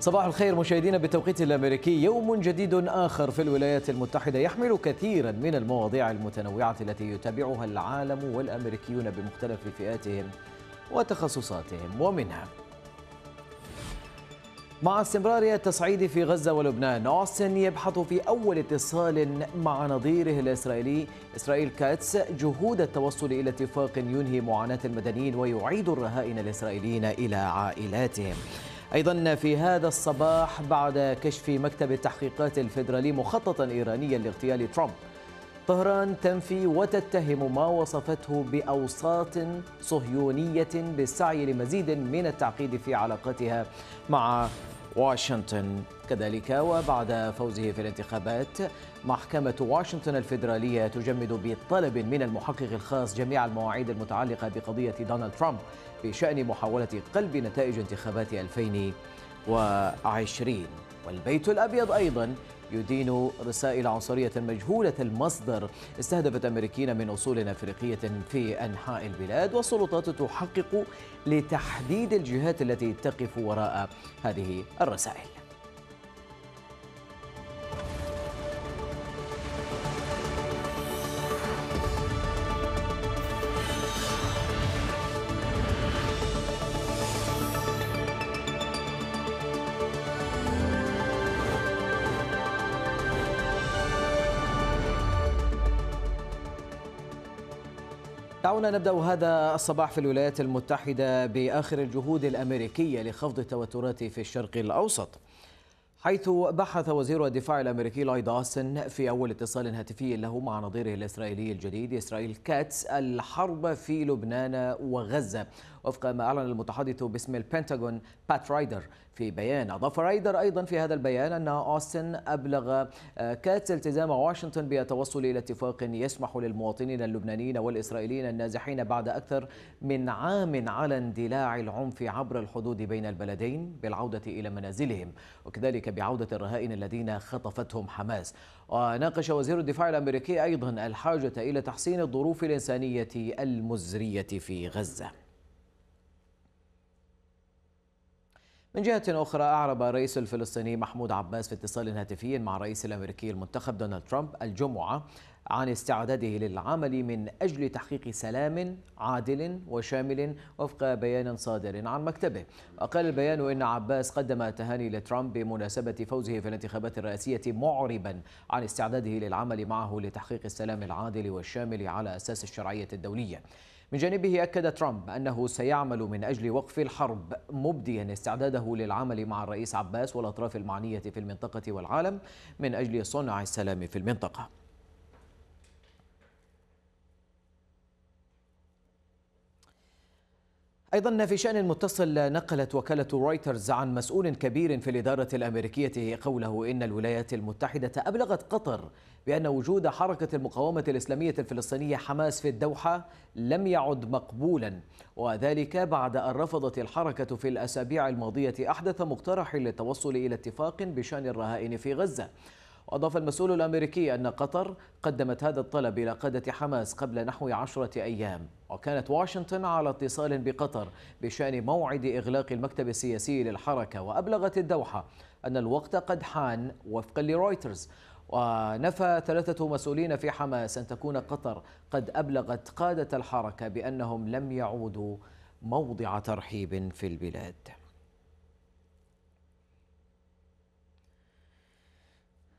صباح الخير مشاهدينا بالتوقيت الامريكي يوم جديد اخر في الولايات المتحده يحمل كثيرا من المواضيع المتنوعه التي يتابعها العالم والامريكيون بمختلف فئاتهم وتخصصاتهم ومنها مع استمرار التصعيد في غزة ولبنان أوستن يبحث في أول اتصال مع نظيره الإسرائيلي إسرائيل كاتس جهود التوصل إلى اتفاق ينهي معاناة المدنيين ويعيد الرهائن الإسرائيليين إلى عائلاتهم أيضا في هذا الصباح بعد كشف مكتب التحقيقات الفيدرالي مخططا إيرانيا لاغتيال ترامب طهران تنفي وتتهم ما وصفته بأوساط صهيونية بالسعي لمزيد من التعقيد في علاقتها مع واشنطن كذلك وبعد فوزه في الانتخابات محكمة واشنطن الفيدرالية تجمد بطلب من المحقق الخاص جميع المواعيد المتعلقة بقضية دونالد ترامب بشأن محاولة قلب نتائج انتخابات 2020 والبيت الأبيض أيضا يدين رسائل عنصرية مجهولة المصدر استهدفت أمريكيين من أصول أفريقية في أنحاء البلاد والسلطات تحقق لتحديد الجهات التي تقف وراء هذه الرسائل دعونا نبدا هذا الصباح في الولايات المتحده باخر الجهود الامريكيه لخفض التوترات في الشرق الاوسط حيث بحث وزير الدفاع الامريكي لايد اوستن في اول اتصال هاتفي له مع نظيره الاسرائيلي الجديد اسرائيل كاتس الحرب في لبنان وغزه وفق ما أعلن المتحدث باسم البنتاغون بات رايدر في بيان أضاف رايدر أيضا في هذا البيان أن أوستن أبلغ آه، كات التزام واشنطن بالتوصل إلى اتفاق يسمح للمواطنين اللبنانيين والإسرائيليين النازحين بعد أكثر من عام على اندلاع العنف عبر الحدود بين البلدين بالعودة إلى منازلهم وكذلك بعودة الرهائن الذين خطفتهم حماس وناقش وزير الدفاع الأمريكي أيضا الحاجة إلى تحسين الظروف الإنسانية المزرية في غزة من جهة أخرى أعرب الرئيس الفلسطيني محمود عباس في اتصال هاتفي مع الرئيس الأمريكي المنتخب دونالد ترامب الجمعة عن استعداده للعمل من أجل تحقيق سلام عادل وشامل وفق بيان صادر عن مكتبه وقال البيان إن عباس قدم تهاني لترامب بمناسبة فوزه في الانتخابات الرئاسية معربا عن استعداده للعمل معه لتحقيق السلام العادل والشامل على أساس الشرعية الدولية من جانبه أكد ترامب أنه سيعمل من أجل وقف الحرب مبديا استعداده للعمل مع الرئيس عباس والأطراف المعنية في المنطقة والعالم من أجل صنع السلام في المنطقة أيضا في شأن متصل نقلت وكالة رويترز عن مسؤول كبير في الإدارة الأمريكية قوله إن الولايات المتحدة أبلغت قطر بأن وجود حركة المقاومة الإسلامية الفلسطينية حماس في الدوحة لم يعد مقبولا وذلك بعد أن رفضت الحركة في الأسابيع الماضية أحدث مقترح للتوصل إلى اتفاق بشأن الرهائن في غزة وأضاف المسؤول الأمريكي أن قطر قدمت هذا الطلب إلى قادة حماس قبل نحو عشرة أيام وكانت واشنطن على اتصال بقطر بشأن موعد إغلاق المكتب السياسي للحركة وأبلغت الدوحة أن الوقت قد حان وفقا لرويترز ونفى ثلاثة مسؤولين في حماس أن تكون قطر قد أبلغت قادة الحركة بأنهم لم يعودوا موضع ترحيب في البلاد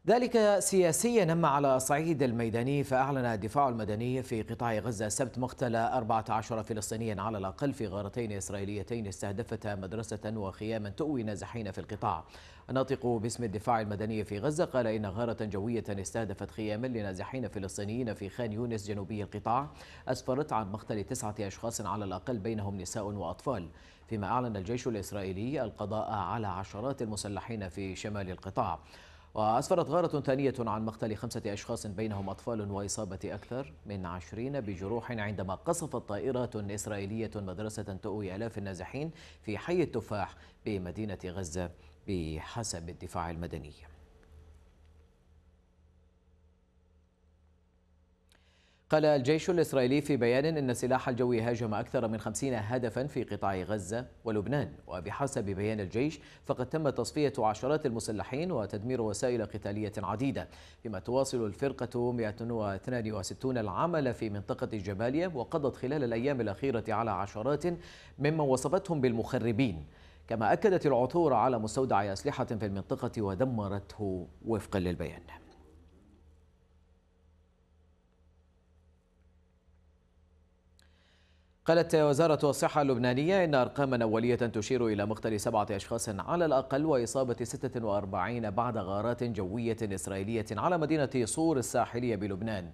ذلك سياسيا أما على صعيد الميداني فأعلن الدفاع المدني في قطاع غزة السبت مقتل 14 فلسطينيا على الأقل في غارتين إسرائيليتين استهدفتا مدرسة وخياما تؤوي نازحين في القطاع الناطق باسم الدفاع المدني في غزة قال إن غارة جوية استهدفت خياما لنازحين فلسطينيين في خان يونس جنوبي القطاع أسفرت عن مقتل تسعة أشخاص على الأقل بينهم نساء وأطفال فيما أعلن الجيش الإسرائيلي القضاء على عشرات المسلحين في شمال القطاع وأسفرت غارة ثانية عن مقتل خمسة أشخاص بينهم أطفال وإصابة أكثر من عشرين بجروح عندما قصفت طائرات إسرائيلية مدرسة تؤوي آلاف النازحين في حي التفاح بمدينة غزة بحسب الدفاع المدني قال الجيش الإسرائيلي في بيان أن السلاح الجوي هاجم أكثر من خمسين هدفا في قطاع غزة ولبنان وبحسب بيان الجيش فقد تم تصفية عشرات المسلحين وتدمير وسائل قتالية عديدة بما تواصل الفرقة 162 العمل في منطقة الجبالية وقضت خلال الأيام الأخيرة على عشرات ممن وصفتهم بالمخربين كما أكدت العثور على مستودع أسلحة في المنطقة ودمرته وفقا للبيان قالت وزارة الصحة اللبنانية إن أرقاما أولية تشير إلى مقتل سبعة أشخاص على الأقل وإصابة 46 بعد غارات جوية إسرائيلية على مدينة صور الساحلية بلبنان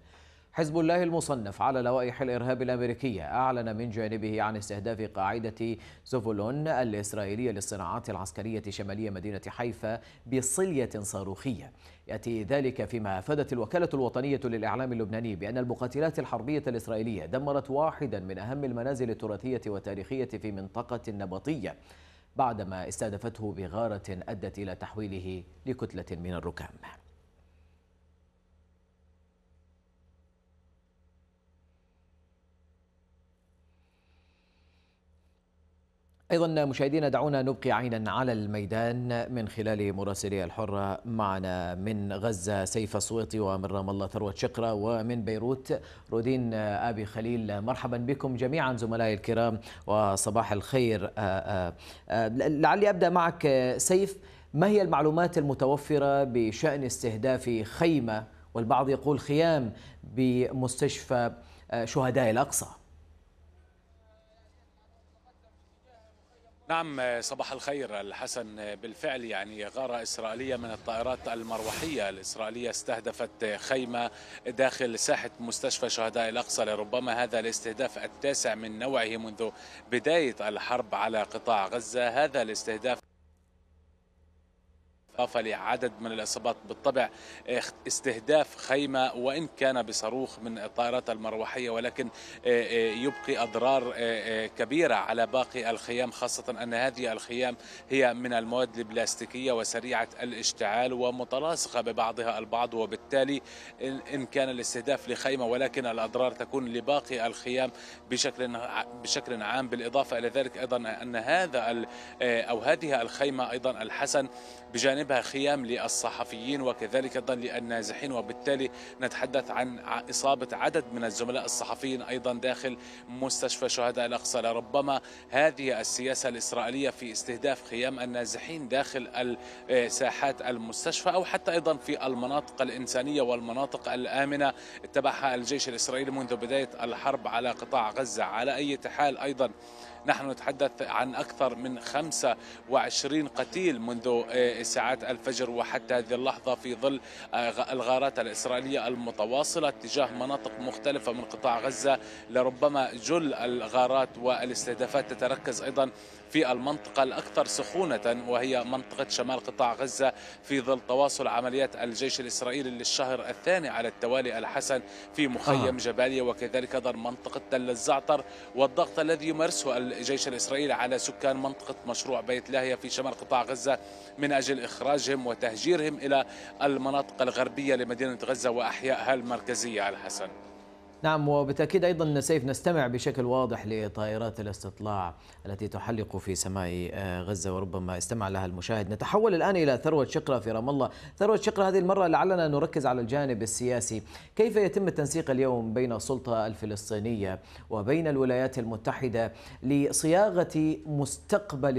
حزب الله المصنف على لوائح الإرهاب الأمريكية أعلن من جانبه عن استهداف قاعدة زوفولون الإسرائيلية للصناعات العسكرية شمالية مدينة حيفا بصلية صاروخية يأتي ذلك فيما أفادت الوكالة الوطنية للإعلام اللبناني بأن المقاتلات الحربية الإسرائيلية دمرت واحدا من أهم المنازل التراثية والتاريخية في منطقة نبطية بعدما استهدفته بغارة أدت إلى تحويله لكتلة من الركام أيضا مشاهدينا دعونا نبقي عينا على الميدان من خلال مراسلي الحرة معنا من غزة سيف الصويطي ومن رام الله ثروة شقرة ومن بيروت رودين أبي خليل مرحبا بكم جميعا زملائي الكرام وصباح الخير آه، آه، آه، لعلي أبدأ معك سيف ما هي المعلومات المتوفرة بشأن استهداف خيمة والبعض يقول خيام بمستشفى شهداء الأقصى؟ نعم صباح الخير الحسن بالفعل يعني غارة إسرائيلية من الطائرات المروحية الإسرائيلية استهدفت خيمة داخل ساحة مستشفى شهداء الأقصى لربما هذا الاستهداف التاسع من نوعه منذ بداية الحرب على قطاع غزة هذا الاستهداف إضافة لعدد من الإصابات بالطبع استهداف خيمة وإن كان بصاروخ من الطائرات المروحية ولكن آه، آه، يبقي أضرار آه، كبيرة على باقي الخيام خاصة أن هذه الخيام هي من المواد البلاستيكية وسريعة الاشتعال ومتلاصقة ببعضها البعض وبالتالي إن كان الاستهداف لخيمة ولكن الأضرار تكون لباقي الخيام بشكل بشكل عام بالإضافة إلى ذلك أيضا أن هذا أو هذه الخيمة أيضا الحسن بجانب صاحبها خيام للصحفيين وكذلك أيضا للنازحين وبالتالي نتحدث عن إصابة عدد من الزملاء الصحفيين أيضا داخل مستشفى شهداء الأقصى لربما هذه السياسة الإسرائيلية في استهداف خيام النازحين داخل ساحات المستشفى أو حتى أيضا في المناطق الإنسانية والمناطق الآمنة اتبعها الجيش الإسرائيلي منذ بداية الحرب على قطاع غزة على أي حال أيضا نحن نتحدث عن أكثر من 25 قتيل منذ آه، ساعات الفجر وحتى هذه اللحظة في ظل آه، الغارات الإسرائيلية المتواصلة تجاه مناطق مختلفة من قطاع غزة لربما جل الغارات والاستهدافات تتركز أيضا في المنطقة الأكثر سخونة وهي منطقة شمال قطاع غزة في ظل تواصل عمليات الجيش الإسرائيلي للشهر الثاني على التوالي الحسن في مخيم آه. جباليا وكذلك أيضا منطقة تل الزعتر والضغط الذي يمارسه الجيش الإسرائيلي على سكان منطقة مشروع بيت لاهيا في شمال قطاع غزة من أجل إخراجهم وتهجيرهم إلى المناطق الغربية لمدينة غزة وأحيائها المركزية الحسن نعم وبالتأكيد أيضا سيف نستمع بشكل واضح لطائرات الاستطلاع التي تحلق في سماء آه، غزة وربما استمع لها المشاهد نتحول الآن إلى ثروة شقرة في رام الله ثروة شقرة هذه المرة لعلنا نركز على الجانب السياسي كيف يتم التنسيق اليوم بين السلطة الفلسطينية وبين الولايات المتحدة لصياغة مستقبل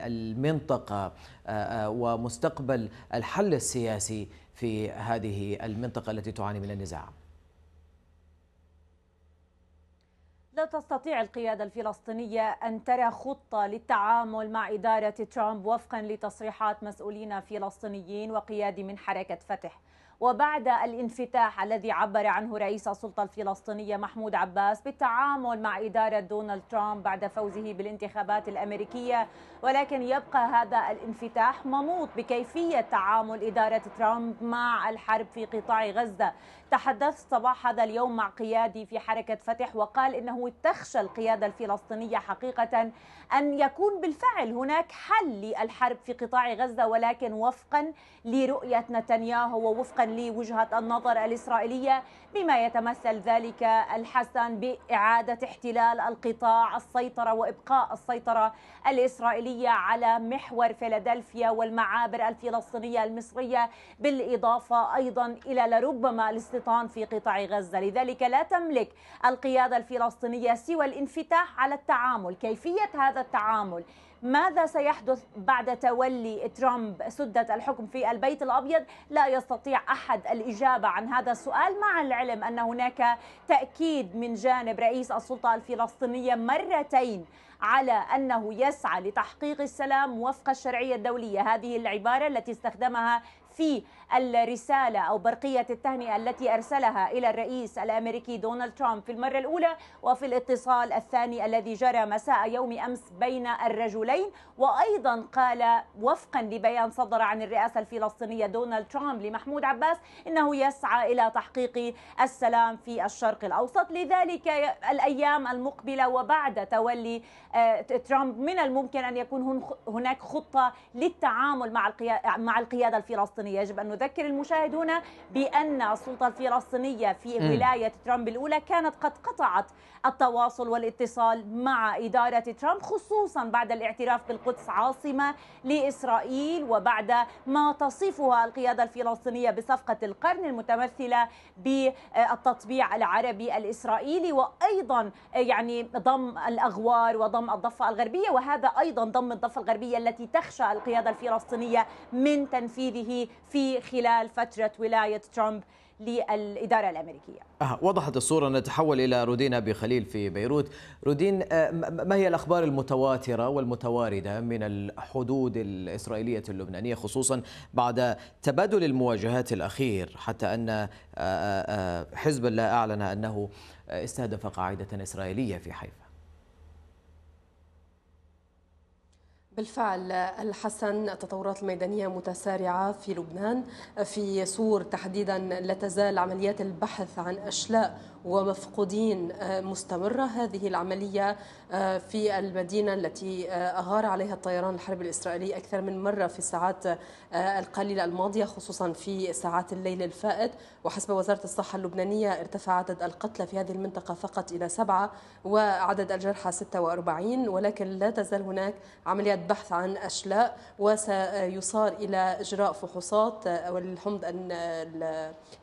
المنطقة آه، آه، ومستقبل الحل السياسي في هذه المنطقة التي تعاني من النزاع لا تستطيع القيادة الفلسطينية أن ترى خطة للتعامل مع إدارة ترامب وفقا لتصريحات مسؤولين فلسطينيين وقيادي من حركة فتح وبعد الانفتاح الذي عبر عنه رئيس السلطة الفلسطينية محمود عباس بالتعامل مع إدارة دونالد ترامب بعد فوزه بالانتخابات الأمريكية ولكن يبقى هذا الانفتاح منوط بكيفية تعامل إدارة ترامب مع الحرب في قطاع غزة تحدثت صباح هذا اليوم مع قيادي في حركة فتح وقال إنه تخشى القيادة الفلسطينية حقيقة أن يكون بالفعل هناك حل للحرب في قطاع غزة ولكن وفقا لرؤية نتنياهو ووفقا لوجهة النظر الإسرائيلية بما يتمثل ذلك الحسن بإعادة احتلال القطاع السيطرة وإبقاء السيطرة الإسرائيلية على محور فيلادلفيا والمعابر الفلسطينية المصرية بالإضافة أيضا إلى لربما الاستيطان في قطاع غزة لذلك لا تملك القيادة الفلسطينية سوى الانفتاح على التعامل كيفية هذا التعامل ماذا سيحدث بعد تولي ترامب سدة الحكم في البيت الأبيض لا يستطيع أحد الإجابة عن هذا السؤال مع العلم أن هناك تأكيد من جانب رئيس السلطة الفلسطينية مرتين على أنه يسعى لتحقيق السلام وفق الشرعية الدولية هذه العبارة التي استخدمها في الرسالة أو برقية التهنئة التي أرسلها إلى الرئيس الأمريكي دونالد ترامب في المرة الأولى وفي الاتصال الثاني الذي جرى مساء يوم أمس بين الرجلين وأيضا قال وفقا لبيان صدر عن الرئاسة الفلسطينية دونالد ترامب لمحمود عباس إنه يسعى إلى تحقيق السلام في الشرق الأوسط لذلك الأيام المقبلة وبعد تولي آه، ترامب من الممكن أن يكون هناك خطة للتعامل مع القيادة الفلسطينية الفلسطينية يجب أن نذكر المشاهد هنا بأن السلطة الفلسطينية في ولاية ترامب الأولى كانت قد قطعت التواصل والاتصال مع إدارة ترامب خصوصا بعد الاعتراف بالقدس عاصمة لإسرائيل وبعد ما تصفها القيادة الفلسطينية بصفقة القرن المتمثلة بالتطبيع العربي الإسرائيلي وأيضا يعني ضم الأغوار وضم الضفة الغربية وهذا أيضا ضم الضفة الغربية التي تخشى القيادة الفلسطينية من تنفيذه في خلال فترة ولاية ترامب للإدارة الأمريكية آه وضحت الصورة نتحول إلى رودين أبي خليل في بيروت رودين آه، ما هي الأخبار المتواترة والمتواردة من الحدود الإسرائيلية اللبنانية خصوصا بعد تبادل المواجهات الأخير حتى أن آه، آه، حزب الله أعلن أنه استهدف قاعدة إسرائيلية في حيفا بالفعل الحسن التطورات الميدانية متسارعة في لبنان في سور تحديدا لا تزال عمليات البحث عن أشلاء ومفقودين آه، مستمرة هذه العملية آه، في المدينة التي آه، أغار عليها الطيران الحربي الإسرائيلي أكثر من مرة في الساعات القليلة الماضية خصوصا في ساعات الليل الفائت وحسب وزارة الصحة اللبنانية ارتفع عدد القتلى في هذه المنطقة فقط إلى سبعة وعدد الجرحى 46 ولكن لا تزال هناك عمليات بحث عن أشلاء وسيصار إلى إجراء فحوصات والحمض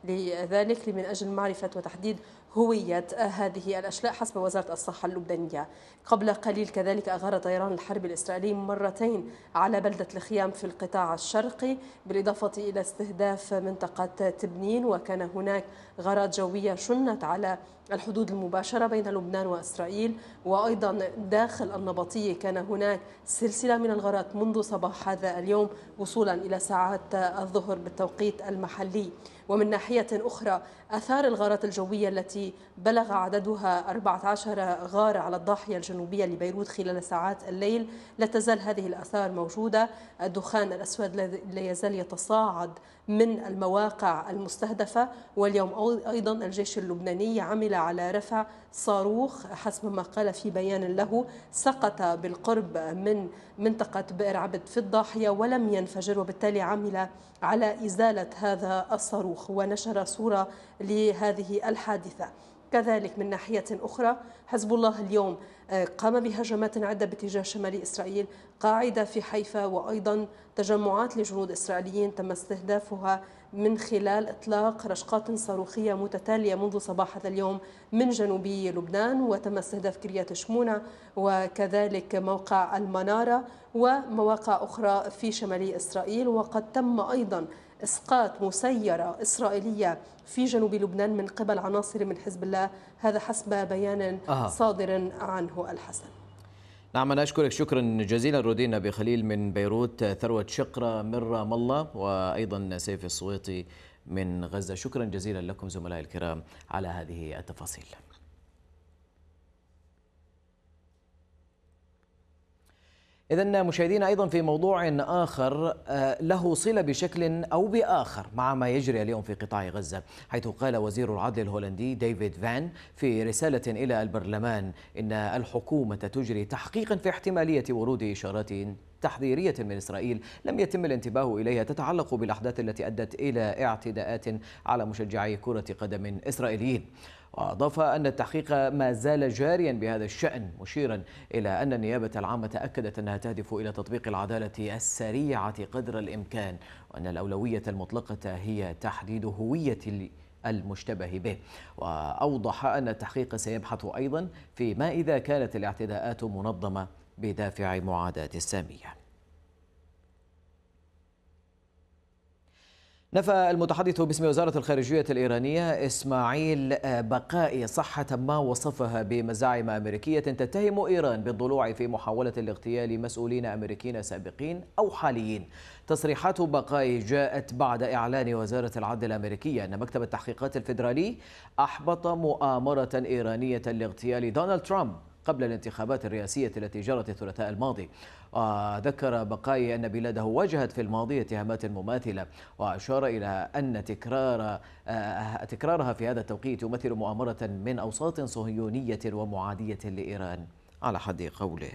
لذلك من أجل معرفة وتحديد هوية هذه الأشلاء حسب وزارة الصحة اللبنانية قبل قليل كذلك أغار طيران الحرب الإسرائيلي مرتين على بلدة الخيام في القطاع الشرقي بالإضافة إلى استهداف منطقة تبنين وكان هناك غارات جوية شنت على الحدود المباشرة بين لبنان وإسرائيل وأيضا داخل النبطية كان هناك سلسلة من الغارات منذ صباح هذا اليوم وصولا إلى ساعات الظهر بالتوقيت المحلي ومن ناحية أخرى أثار الغارات الجوية التي بلغ عددها 14 غارة على الضاحية الجنوبية لبيروت خلال ساعات الليل لا تزال هذه الأثار موجودة الدخان الأسود لا يزال يتصاعد من المواقع المستهدفة واليوم أيضا الجيش اللبناني عمل على رفع صاروخ حسب ما قال في بيان له سقط بالقرب من منطقة بئر عبد في الضاحية ولم ينفجر وبالتالي عمل على إزالة هذا الصاروخ ونشر صورة لهذه الحادثة كذلك من ناحية أخرى حزب الله اليوم آه، قام بهجمات عدة باتجاه شمال إسرائيل قاعدة في حيفا وأيضا تجمعات لجنود إسرائيليين تم استهدافها من خلال إطلاق رشقات صاروخية متتالية منذ صباح هذا اليوم من جنوبي لبنان وتم استهداف كريات شمونة وكذلك موقع المنارة ومواقع أخرى في شمال إسرائيل وقد تم أيضا إسقاط مسيرة إسرائيلية في جنوب لبنان من قبل عناصر من حزب الله هذا حسب بيان صادر عنه الحسن نعم أنا أشكرك شكرا جزيلا رودين أبي خليل من بيروت ثروة شقرة من رام الله وأيضا سيف الصويطي من غزة شكرا جزيلا لكم زملائي الكرام على هذه التفاصيل إذا مشاهدينا أيضا في موضوع آخر آه، له صلة بشكل أو بآخر مع ما يجري اليوم في قطاع غزة حيث قال وزير العدل الهولندي ديفيد فان في رسالة إلى البرلمان إن الحكومة تجري تحقيقا في احتمالية ورود إشارات تحذيرية من إسرائيل لم يتم الانتباه إليها تتعلق بالأحداث التي أدت إلى اعتداءات على مشجعي كرة قدم إسرائيليين وأضاف أن التحقيق ما زال جاريا بهذا الشأن مشيرا إلى أن النيابة العامة أكدت أنها تهدف إلى تطبيق العدالة السريعة قدر الإمكان وأن الأولوية المطلقة هي تحديد هوية المشتبه به وأوضح أن التحقيق سيبحث أيضا فيما إذا كانت الاعتداءات منظمة بدافع معاداة السامية نفى المتحدث باسم وزارة الخارجية الإيرانية إسماعيل آه، بقائي صحة ما وصفها بمزاعم أمريكية تتهم إيران بالضلوع في محاولة الاغتيال مسؤولين أمريكيين سابقين أو حاليين تصريحات بقائي جاءت بعد إعلان وزارة العدل الأمريكية أن مكتب التحقيقات الفيدرالي أحبط مؤامرة إيرانية لاغتيال دونالد ترامب قبل الانتخابات الرئاسية التي جرت الثلاثاء الماضي وذكر بقاي أن بلاده واجهت في الماضي اتهامات مماثلة وأشار إلى أن تكرار آه، تكرارها في هذا التوقيت يمثل مؤامرة من أوساط صهيونية ومعادية لإيران على حد قوله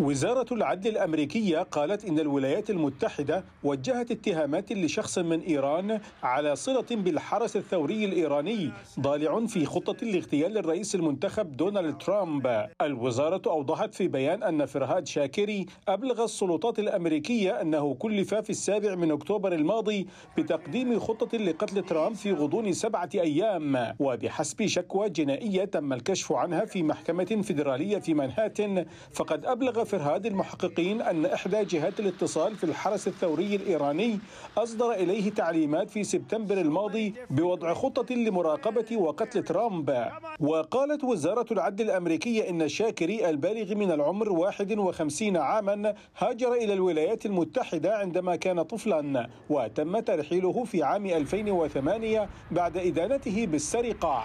وزارة العدل الأمريكية قالت إن الولايات المتحدة وجهت اتهامات لشخص من إيران على صلة بالحرس الثوري الإيراني ضالع في خطة لاغتيال الرئيس المنتخب دونالد ترامب الوزارة أوضحت في بيان أن فرهاد شاكري أبلغ السلطات الأمريكية أنه كلف في السابع من أكتوبر الماضي بتقديم خطة لقتل ترامب في غضون سبعة أيام وبحسب شكوى جنائية تم الكشف عنها في محكمة فيدرالية في منهاتن فقد أبلغ فرهاد المحققين أن إحدى جهات الاتصال في الحرس الثوري الإيراني أصدر إليه تعليمات في سبتمبر الماضي بوضع خطة لمراقبة وقتل ترامب وقالت وزارة العدل الأمريكية إن الشاكري البالغ من العمر 51 عاما هاجر إلى الولايات المتحدة عندما كان طفلا وتم ترحيله في عام 2008 بعد إدانته بالسرقة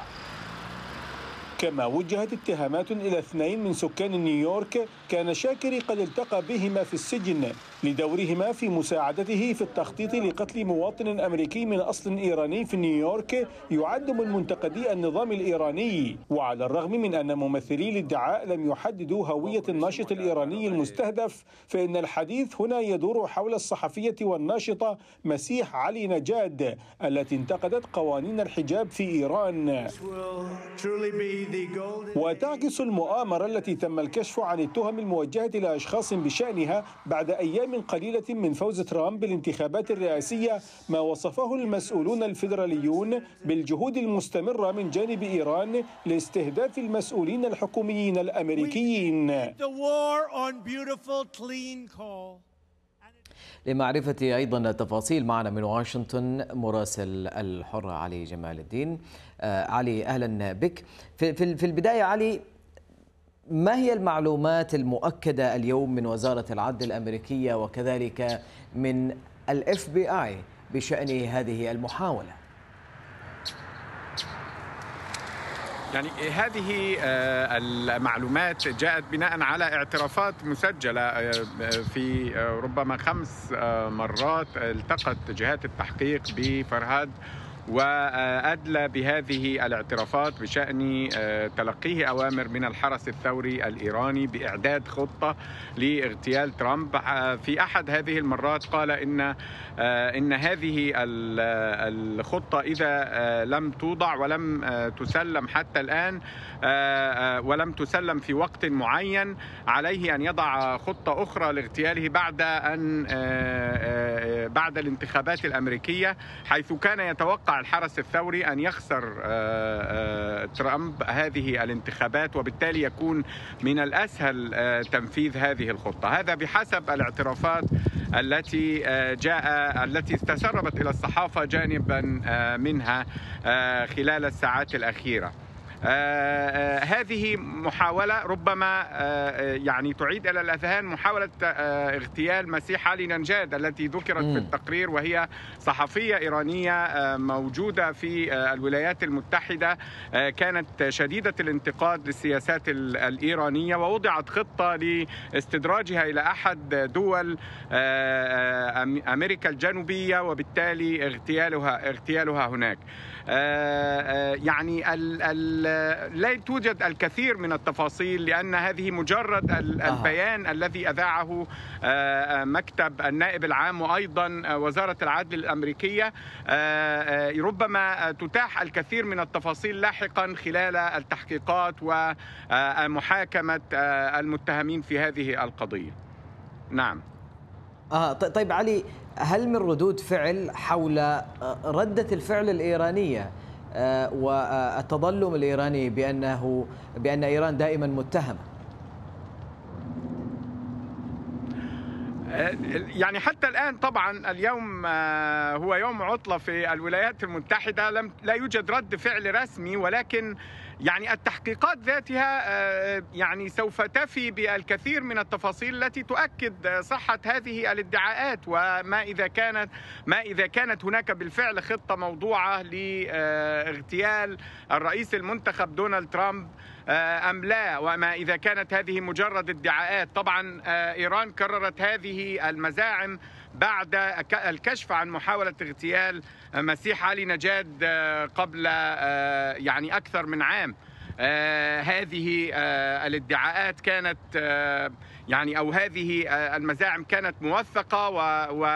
كما وجهت اتهامات إلى اثنين من سكان نيويورك كان شاكري قد التقى بهما في السجن لدورهما في مساعدته في التخطيط لقتل مواطن أمريكي من أصل إيراني في نيويورك يعد من منتقدي النظام الإيراني وعلى الرغم من أن ممثلي الادعاء لم يحددوا هوية الناشط الإيراني المستهدف فإن الحديث هنا يدور حول الصحفية والناشطة مسيح علي نجاد التي انتقدت قوانين الحجاب في إيران وتعكس المؤامرة التي تم الكشف عن التهم الموجهة إلى أشخاص بشأنها بعد أيام أيام قليلة من فوز ترامب بالانتخابات الرئاسية ما وصفه المسؤولون الفيدراليون بالجهود المستمرة من جانب إيران لاستهداف المسؤولين الحكوميين الأمريكيين لمعرفة أيضا تفاصيل معنا من واشنطن مراسل الحرة علي جمال الدين آه، علي أهلا بك في البداية علي ما هي المعلومات المؤكدة اليوم من وزارة العدل الأمريكية وكذلك من الاف بي اي بشأن هذه المحاولة؟ يعني هذه آه، المعلومات جاءت بناء على اعترافات مسجلة آه، في آه، ربما خمس مرات التقت جهات التحقيق بفرهاد وأدلى بهذه الاعترافات بشأن آه، تلقيه أوامر من الحرس الثوري الإيراني بإعداد خطة لاغتيال ترامب آه، في أحد هذه المرات قال إن آه، إن هذه الخطة إذا لم توضع ولم تسلم حتى الآن ولم تسلم في وقت معين عليه أن يضع خطة أخرى لاغتياله بعد أن بعد الانتخابات الأمريكية حيث كان يتوقع الحرس الثوري أن يخسر آه، آه، ترامب هذه الانتخابات وبالتالي يكون من الأسهل آه، تنفيذ هذه الخطة هذا بحسب الاعترافات التي جاء التي تسربت إلى الصحافة جانبا منها خلال الساعات الأخيرة آه، آه، هذه محاولة ربما آه، يعني تعيد إلى الأذهان محاولة اغتيال مسيح علي ننجاد التي ذكرت في التقرير وهي صحفية إيرانية موجودة في الولايات المتحدة كانت شديدة الانتقاد للسياسات الإيرانية ووضعت خطة لاستدراجها إلى أحد دول أمريكا الجنوبية وبالتالي اغتيالها اغتيالها هناك يعني ال ال لا توجد الكثير من التفاصيل لأن هذه مجرد البيان آه. الذي أذاعه آه، مكتب النائب العام وأيضا آه، وزارة العدل الأمريكية آه، ربما تتاح الكثير من التفاصيل لاحقا خلال التحقيقات ومحاكمة المتهمين في هذه القضية نعم آه طيب علي هل من ردود فعل حول ردة الفعل الإيرانية آه، والتظلم الايراني بانه بان ايران دائما متهمه آه، يعني حتى الآن طبعا اليوم آه، هو يوم عطلة في الولايات المتحدة لم لا يوجد رد فعل رسمي ولكن يعني التحقيقات ذاتها آه، يعني سوف تفي بالكثير من التفاصيل التي تؤكد صحة هذه الادعاءات وما إذا كانت ما إذا كانت هناك بالفعل خطة موضوعة لاغتيال الرئيس المنتخب دونالد ترامب آه، أم لا وما إذا كانت هذه مجرد ادعاءات طبعا آه، إيران كررت هذه المزاعم بعد الكشف عن محاولة اغتيال مسيح علي نجاد آه، قبل آه، يعني أكثر من عام آه، هذه الادعاءات كانت يعني او هذه آه، المزاعم كانت موثقه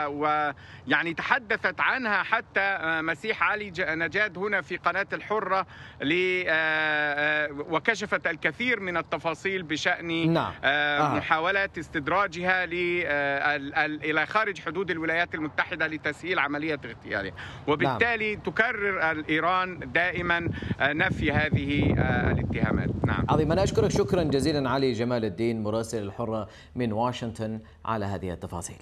ويعني تحدثت عنها حتى آه، مسيح علي نجاد هنا في قناه الحره آه، وكشفت الكثير من التفاصيل بشان نعم. محاوله استدراجها الى خارج حدود الولايات المتحده لتسهيل عمليه اغتيالها وبالتالي نعم. تكرر ايران دائما نفي هذه الاتهامات نعم عظيم انا اشكرك شكرا جزيلا علي جمال الدين مراسل الحره من واشنطن على هذه التفاصيل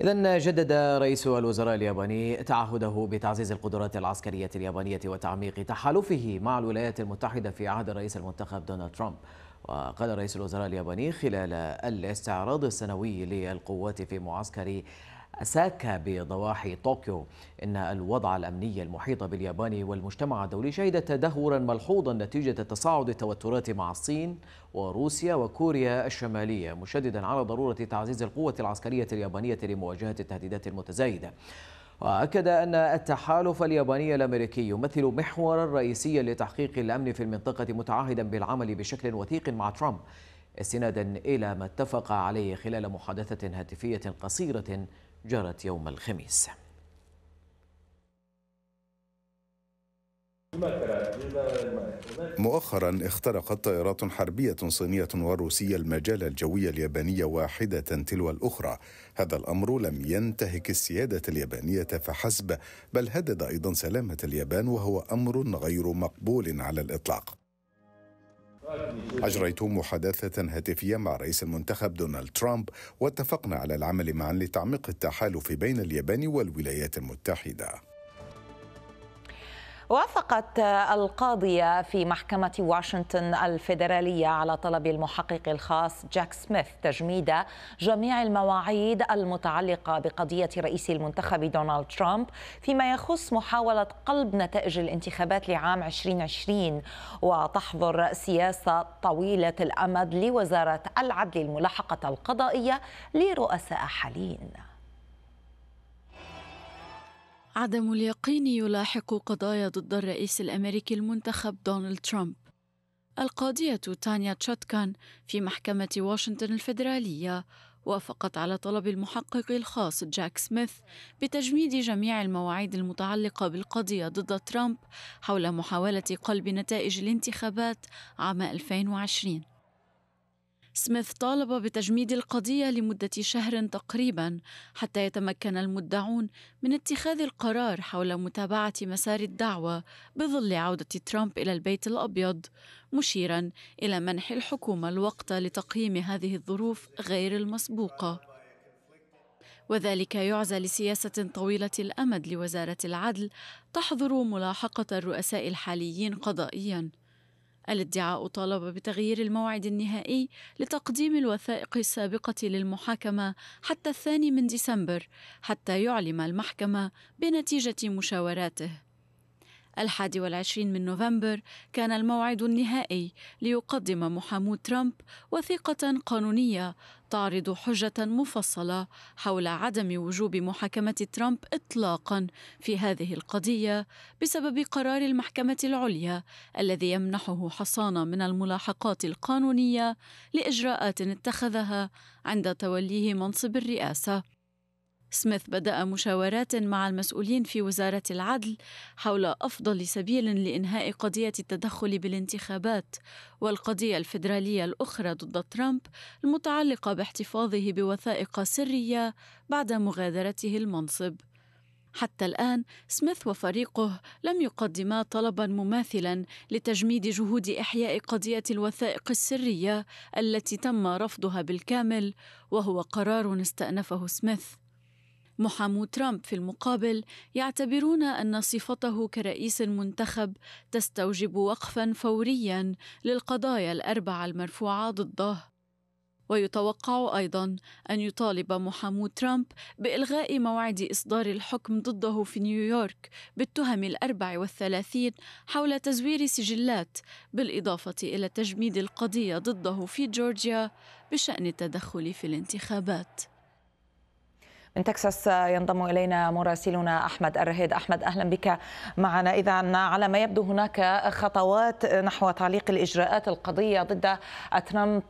إذا جدد رئيس الوزراء الياباني تعهده بتعزيز القدرات العسكرية اليابانية وتعميق تحالفه مع الولايات المتحدة في عهد الرئيس المنتخب دونالد ترامب وقال رئيس الوزراء الياباني خلال الاستعراض السنوي للقوات في معسكر أساكا بضواحي طوكيو إن الوضع الأمني المحيط باليابان والمجتمع الدولي شهد تدهورا ملحوظا نتيجة تصاعد التوترات مع الصين وروسيا وكوريا الشمالية مشددا على ضرورة تعزيز القوة العسكرية اليابانية لمواجهة التهديدات المتزايدة وأكد أن التحالف الياباني الأمريكي يمثل محورا رئيسيا لتحقيق الأمن في المنطقة متعهدا بالعمل بشكل وثيق مع ترامب استنادا إلى ما اتفق عليه خلال محادثة هاتفية قصيرة جرت يوم الخميس مؤخرا اخترقت طائرات حربية صينية وروسية المجال الجوي الياباني واحدة تلو الأخرى هذا الأمر لم ينتهك السيادة اليابانية فحسب بل هدد أيضا سلامة اليابان وهو أمر غير مقبول على الإطلاق أجريت محادثة هاتفية مع رئيس المنتخب دونالد ترامب واتفقنا على العمل معا لتعميق التحالف بين اليابان والولايات المتحدة وافقت القاضية في محكمة واشنطن الفيدرالية على طلب المحقق الخاص جاك سميث تجميد جميع المواعيد المتعلقة بقضية رئيس المنتخب دونالد ترامب فيما يخص محاولة قلب نتائج الانتخابات لعام 2020 وتحظر سياسة طويلة الأمد لوزارة العدل الملاحقة القضائية لرؤساء حاليين. عدم اليقين يلاحق قضايا ضد الرئيس الأمريكي المنتخب دونالد ترامب القاضية تانيا تشاتكان في محكمة واشنطن الفيدرالية وافقت على طلب المحقق الخاص جاك سميث بتجميد جميع المواعيد المتعلقة بالقضية ضد ترامب حول محاولة قلب نتائج الانتخابات عام 2020 سميث طالب بتجميد القضية لمدة شهر تقريبا حتى يتمكن المدعون من اتخاذ القرار حول متابعة مسار الدعوة بظل عودة ترامب إلى البيت الأبيض مشيرا إلى منح الحكومة الوقت لتقييم هذه الظروف غير المسبوقة وذلك يعزى لسياسة طويلة الأمد لوزارة العدل تحظر ملاحقة الرؤساء الحاليين قضائياً الادعاء طالب بتغيير الموعد النهائي لتقديم الوثائق السابقة للمحاكمة حتى الثاني من ديسمبر حتى يعلم المحكمة بنتيجة مشاوراته الحادي والعشرين من نوفمبر كان الموعد النهائي ليقدم محامو ترامب وثيقة قانونية تعرض حجة مفصلة حول عدم وجوب محاكمة ترامب إطلاقا في هذه القضية بسبب قرار المحكمة العليا الذي يمنحه حصانة من الملاحقات القانونية لإجراءات اتخذها عند توليه منصب الرئاسة سميث بدأ مشاورات مع المسؤولين في وزارة العدل حول أفضل سبيل لإنهاء قضية التدخل بالانتخابات والقضية الفيدرالية الأخرى ضد ترامب المتعلقة باحتفاظه بوثائق سرية بعد مغادرته المنصب. حتى الآن سميث وفريقه لم يقدما طلبا مماثلا لتجميد جهود إحياء قضية الوثائق السرية التي تم رفضها بالكامل وهو قرار استأنفه سميث محامو ترامب في المقابل يعتبرون أن صفته كرئيس منتخب تستوجب وقفا فوريا للقضايا الأربعة المرفوعة ضده ويتوقع ايضا ان يطالب محامو ترامب بالغاء موعد اصدار الحكم ضده في نيويورك بالتهم الاربع والثلاثين حول تزوير سجلات بالاضافه الى تجميد القضيه ضده في جورجيا بشان التدخل في الانتخابات من تكساس ينضم إلينا مراسلنا أحمد الرهيد أحمد أهلا بك معنا إذا على ما يبدو هناك خطوات نحو تعليق الإجراءات القضية ضد ترامب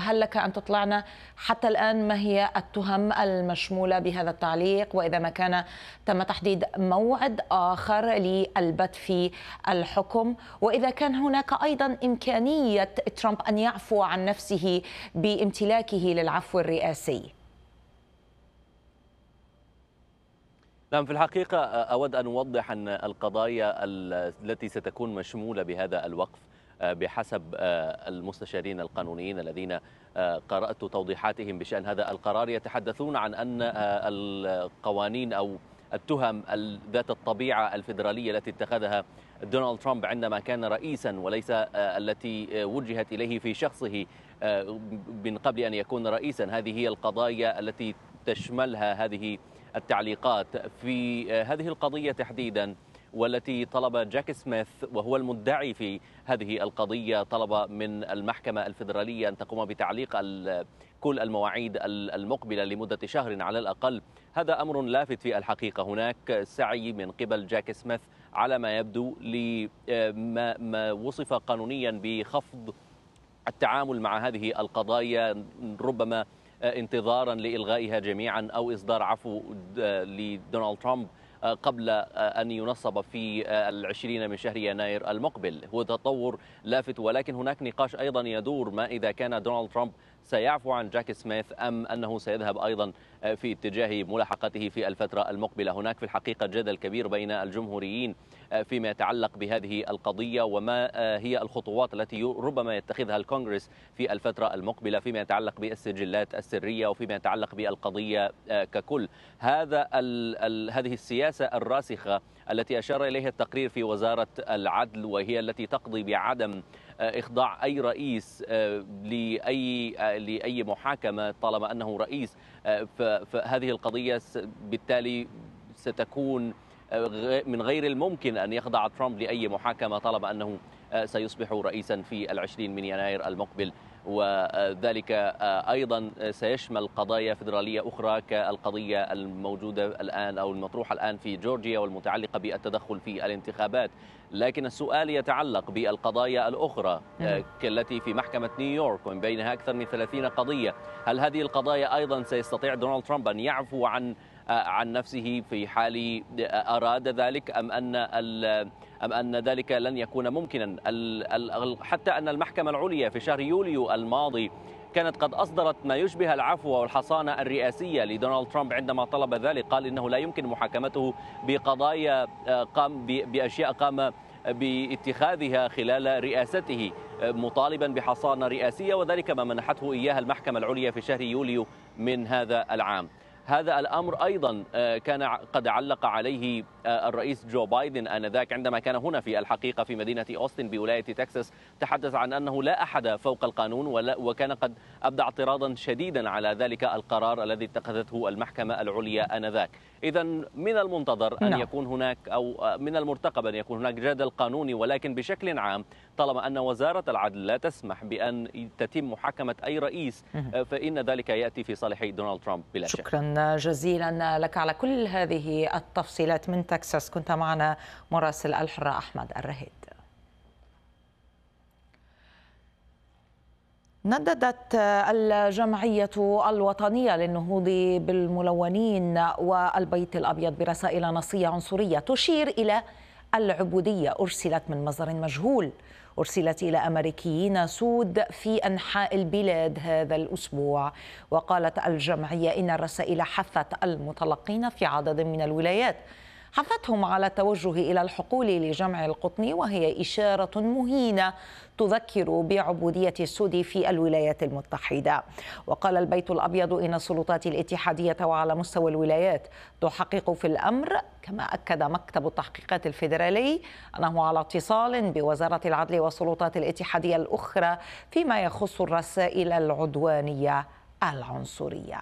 هل لك أن تطلعنا حتى الآن ما هي التهم المشمولة بهذا التعليق وإذا ما كان تم تحديد موعد آخر للبت في الحكم وإذا كان هناك أيضا إمكانية ترامب أن يعفو عن نفسه بامتلاكه للعفو الرئاسي نعم في الحقيقة أود أن أوضح أن القضايا التي ستكون مشمولة بهذا الوقف بحسب المستشارين القانونيين الذين قرأت توضيحاتهم بشأن هذا القرار يتحدثون عن أن القوانين أو التهم ذات الطبيعة الفيدرالية التي اتخذها دونالد ترامب عندما كان رئيسا وليس التي وجهت إليه في شخصه من قبل أن يكون رئيسا هذه هي القضايا التي تشملها هذه التعليقات في آه، هذه القضية تحديدا والتي طلب جاك سميث وهو المدعي في هذه القضية طلب من المحكمة الفيدرالية أن تقوم بتعليق كل المواعيد المقبلة لمدة شهر على الأقل هذا أمر لافت في الحقيقة هناك سعي من قبل جاك سميث على ما يبدو لما آه، وصف قانونيا بخفض التعامل مع هذه القضايا ربما آه، انتظارا لإلغائها جميعا أو إصدار عفو آه، لدونالد ترامب آه، قبل أن ينصب في العشرين من شهر يناير المقبل هو تطور لافت ولكن هناك نقاش أيضا يدور ما إذا كان دونالد ترامب سيعفو عن جاك سميث أم أنه سيذهب أيضا آه، في اتجاه ملاحقته في الفترة المقبلة هناك في الحقيقة جدل كبير بين الجمهوريين آه، فيما يتعلق بهذه القضية وما آه، هي الخطوات التي ربما يتخذها الكونغرس في الفترة المقبلة فيما يتعلق بالسجلات السرية وفيما يتعلق بالقضية ككل هذا ال هذه السياسة الراسخة التي أشار إليها التقرير في وزارة العدل وهي التي تقضي بعدم آه، إخضاع أي رئيس آه، لأي آه، لأي محاكمة طالما أنه رئيس فهذه القضية بالتالي ستكون من غير الممكن أن يخضع ترامب لأي محاكمة طالما أنه سيصبح رئيسا في العشرين من يناير المقبل وذلك آه، ايضا سيشمل قضايا فيدراليه اخرى كالقضيه الموجوده الان او المطروحه الان في جورجيا والمتعلقه بالتدخل في الانتخابات لكن السؤال يتعلق بالقضايا الأخرى آه، نعم. التي في محكمة نيويورك ومن بينها أكثر من 30 قضية هل هذه القضايا أيضا سيستطيع دونالد ترامب أن يعفو عن آه، عن نفسه في حال أراد ذلك أم أن أم أن ذلك لن يكون ممكنا حتى أن المحكمة العليا في شهر يوليو الماضي كانت قد أصدرت ما يشبه العفو والحصانة الرئاسية لدونالد ترامب عندما طلب ذلك قال إنه لا يمكن محاكمته بقضايا آه، قام بأشياء قام باتخاذها خلال رئاسته آه، مطالبا بحصانة رئاسية وذلك ما منحته إياها المحكمة العليا في شهر يوليو من هذا العام هذا الأمر أيضا آه، كان قد علق عليه الرئيس جو بايدن آنذاك عندما كان هنا في الحقيقة في مدينة أوستن بولاية تكساس تحدث عن أنه لا أحد فوق القانون وكان قد أبدى اعتراضا شديدا على ذلك القرار الذي اتخذته المحكمة العليا آنذاك إذا من المنتظر أن نعم. يكون هناك أو من المرتقب أن يكون هناك جدل قانوني ولكن بشكل عام طالما أن وزارة العدل لا تسمح بأن تتم محاكمة أي رئيس آه، فإن ذلك يأتي في صالح دونالد ترامب بلا شك شكرا جزيلا لك على كل هذه التفصيلات من تك تكساس كنت معنا مراسل الحرة أحمد الرهيد نددت الجمعية الوطنية للنهوض بالملونين والبيت الأبيض برسائل نصية عنصرية تشير إلى العبودية أرسلت من مصدر مجهول أرسلت إلى أمريكيين سود في أنحاء البلاد هذا الأسبوع وقالت الجمعية إن الرسائل حثت المتلقين في عدد من الولايات حثتهم على التوجه إلى الحقول لجمع القطن وهي إشارة مهينة تذكر بعبودية السود في الولايات المتحدة وقال البيت الأبيض إن السلطات الاتحادية وعلى مستوى الولايات تحقق في الأمر كما أكد مكتب التحقيقات الفيدرالي أنه على اتصال بوزارة العدل والسلطات الاتحادية الأخرى فيما يخص الرسائل العدوانية العنصريه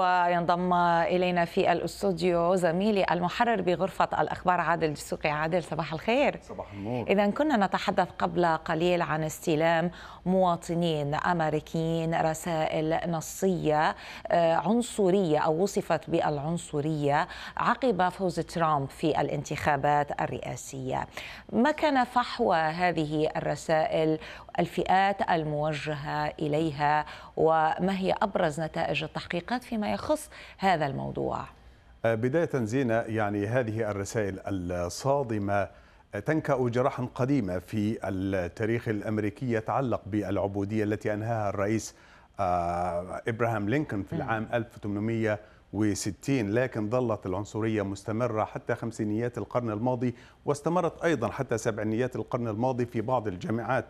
uh, ينضم الينا في الاستوديو زميلي المحرر بغرفه الاخبار عادل السوقي عادل صباح الخير صباح النور اذا كنا نتحدث قبل قليل عن استلام مواطنين امريكيين رسائل نصيه آه، عنصريه او وصفت بالعنصريه عقب فوز ترامب في الانتخابات الرئاسيه ما كان فحوى هذه الرسائل الفئات الموجهه اليها وما هي ابرز نتائج التحقيقات فيما يخص يخص هذا الموضوع آه، بداية زينة يعني هذه الرسائل الصادمة آه، تنكأ جراحا قديمة في التاريخ الأمريكي يتعلق بالعبودية التي أنهاها الرئيس آه، إبراهام لينكولن في العام 1860 لكن ظلت العنصرية مستمرة حتى خمسينيات القرن الماضي واستمرت أيضا حتى سبعينيات القرن الماضي في بعض الجامعات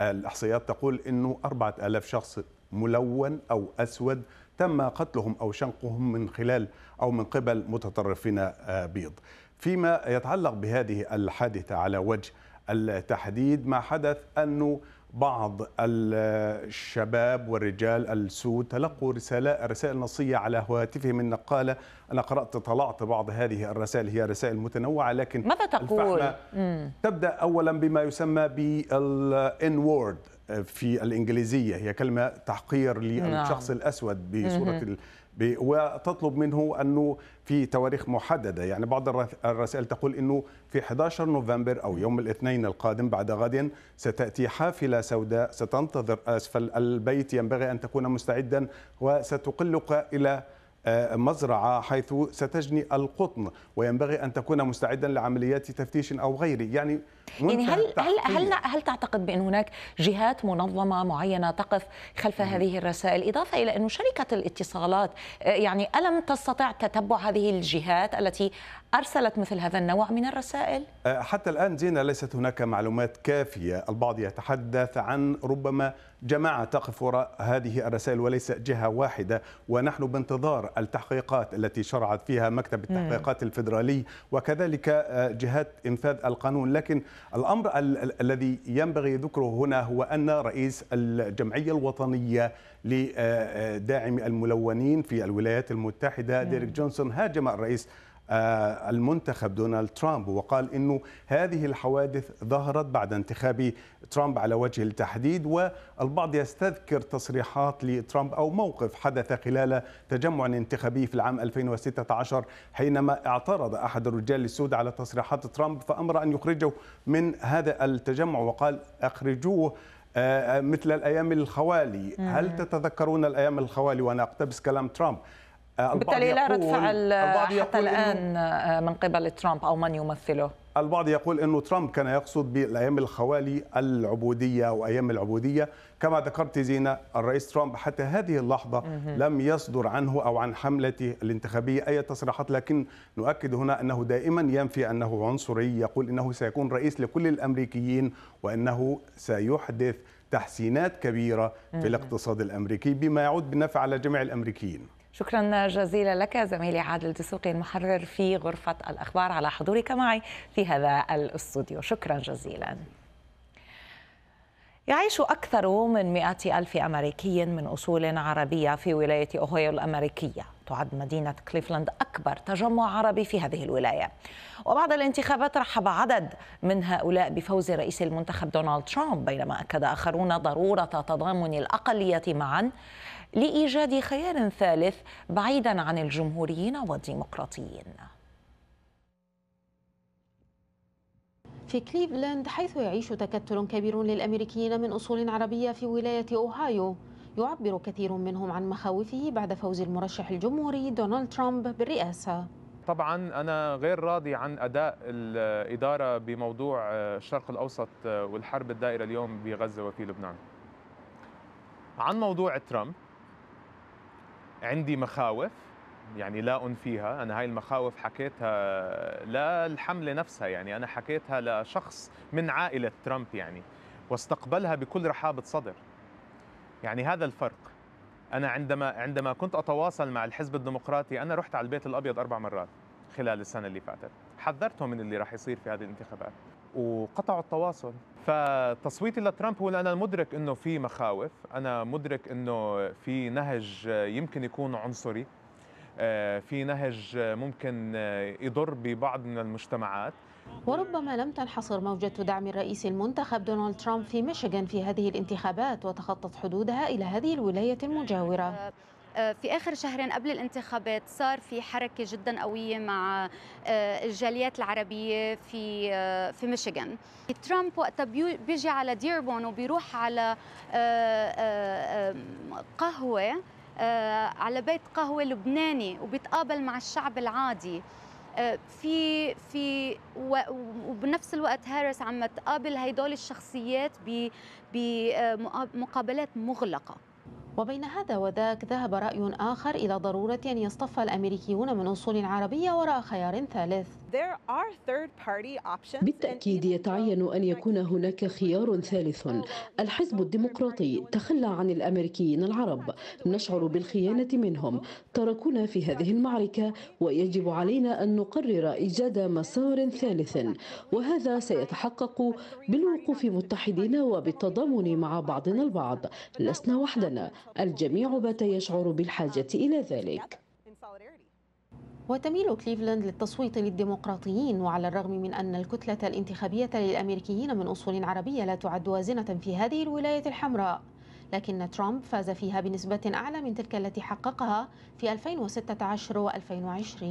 الإحصائيات تقول أنه 4000 شخص ملون أو أسود تم قتلهم أو شنقهم من خلال أو من قبل متطرفين آه، بيض فيما يتعلق بهذه الحادثة على وجه التحديد ما حدث أنه بعض الشباب والرجال السود تلقوا رسالة رسائل نصية على هواتفهم من أنا قرأت طلعت بعض هذه الرسائل هي رسائل متنوعة لكن ماذا تقول؟ تبدأ أولا بما يسمى بالإن وورد في الانجليزيه هي كلمه تحقير نعم. للشخص نعم. الاسود بصوره ال... وتطلب منه انه في تواريخ محدده يعني بعض الرسائل تقول انه في 11 نوفمبر او يوم الاثنين القادم بعد غد ستاتي حافله سوداء ستنتظر اسفل البيت ينبغي ان تكون مستعدا وستقلك الى آه، مزرعة حيث ستجني القطن وينبغي أن تكون مستعدا لعمليات تفتيش أو غيره يعني يعني هل هل هل هل تعتقد بان هناك جهات منظمه معينه تقف خلف هذه الرسائل اضافه الى انه شركه الاتصالات آه، يعني الم تستطع تتبع هذه الجهات التي ارسلت مثل هذا النوع من الرسائل آه، حتى الان زينه ليست هناك معلومات كافيه البعض يتحدث عن ربما جماعه تقف وراء هذه الرسائل وليس جهه واحده ونحن بانتظار التحقيقات التي شرعت فيها مكتب التحقيقات الفيدرالي وكذلك آه، جهات انفاذ القانون لكن الأمر ال الذي ينبغي ذكره هنا هو أن رئيس الجمعية الوطنية لداعم آه، آه، الملونين في الولايات المتحدة نعم. ديريك جونسون هاجم الرئيس آه، المنتخب دونالد ترامب وقال انه هذه الحوادث ظهرت بعد انتخاب ترامب على وجه التحديد والبعض يستذكر تصريحات لترامب او موقف حدث خلال تجمع انتخابي في العام 2016 حينما اعترض احد الرجال السود على تصريحات ترامب فامر ان يخرجه من هذا التجمع وقال اخرجوه آه، آه، مثل الايام الخوالي هل تتذكرون الايام الخوالي وانا اقتبس كلام ترامب آه، بالتالي لا رد فعل حتى الان آه، من قبل ترامب او من يمثله البعض يقول انه ترامب كان يقصد بالايام الخوالي العبوديه وايام العبوديه كما ذكرت زينه الرئيس ترامب حتى هذه اللحظه لم يصدر عنه او عن حملته الانتخابيه اي تصريحات لكن نؤكد هنا انه دائما ينفي انه عنصري يقول انه سيكون رئيس لكل الامريكيين وانه سيحدث تحسينات كبيره في الاقتصاد الامريكي بما يعود بالنفع على جميع الامريكيين شكرا جزيلا لك زميلي عادل دسوقي المحرر في غرفة الأخبار على حضورك معي في هذا الاستوديو شكرا جزيلا يعيش أكثر من 100 ألف أمريكي من أصول عربية في ولاية أوهيو الأمريكية تعد مدينة كليفلاند أكبر تجمع عربي في هذه الولاية وبعد الانتخابات رحب عدد من هؤلاء بفوز رئيس المنتخب دونالد ترامب بينما أكد آخرون ضرورة تضامن الأقلية معا لإيجاد خيار ثالث بعيدا عن الجمهوريين والديمقراطيين في كليفلاند حيث يعيش تكتل كبير للأمريكيين من أصول عربية في ولاية أوهايو يعبر كثير منهم عن مخاوفه بعد فوز المرشح الجمهوري دونالد ترامب بالرئاسة طبعا أنا غير راضي عن أداء الإدارة بموضوع آه، الشرق الأوسط آه، والحرب الدائرة اليوم بغزة وفي لبنان عن موضوع ترامب عندي مخاوف يعني لا أنفيها أنا هاي المخاوف حكيتها لا الحملة نفسها يعني أنا حكيتها لشخص من عائلة ترامب يعني واستقبلها بكل رحابة صدر يعني هذا الفرق أنا عندما عندما كنت أتواصل مع الحزب الديمقراطي أنا رحت على البيت الأبيض أربع مرات خلال السنة اللي فاتت حذرتهم من اللي راح يصير في هذه الانتخابات وقطعوا التواصل فتصويتي لترامب هو لأن أنا مدرك أنه في مخاوف أنا مدرك أنه في نهج يمكن يكون عنصري آه، في نهج ممكن يضر ببعض من المجتمعات وربما لم تنحصر موجة دعم الرئيس المنتخب دونالد ترامب في ميشيغان في هذه الانتخابات وتخطت حدودها إلى هذه الولاية المجاورة آه، في اخر شهرين قبل الانتخابات صار في حركه جدا قويه مع آه، الجاليات العربيه في آه، في ميشيغان ترامب وقتها بيجي على ديربون وبيروح على قهوه على بيت قهوه لبناني وبيتقابل مع الشعب العادي في في وبنفس الوقت هارس عم تقابل هدول الشخصيات بمقابلات مغلقه وبين هذا وذاك ذهب رأي آخر إلى ضرورة أن يصطف الأمريكيون من أصول عربية وراء خيار ثالث بالتأكيد يتعين أن يكون هناك خيار ثالث الحزب الديمقراطي تخلى عن الأمريكيين العرب نشعر بالخيانة منهم تركونا في هذه المعركة ويجب علينا أن نقرر إيجاد مسار ثالث وهذا سيتحقق بالوقوف متحدين وبالتضامن مع بعضنا البعض لسنا وحدنا الجميع بات يشعر بالحاجة إلى ذلك وتميل كليفلاند للتصويت للديمقراطيين وعلى الرغم من أن الكتلة الانتخابية للأمريكيين من أصول عربية لا تعد وازنة في هذه الولاية الحمراء لكن ترامب فاز فيها بنسبة أعلى من تلك التي حققها في 2016 و2020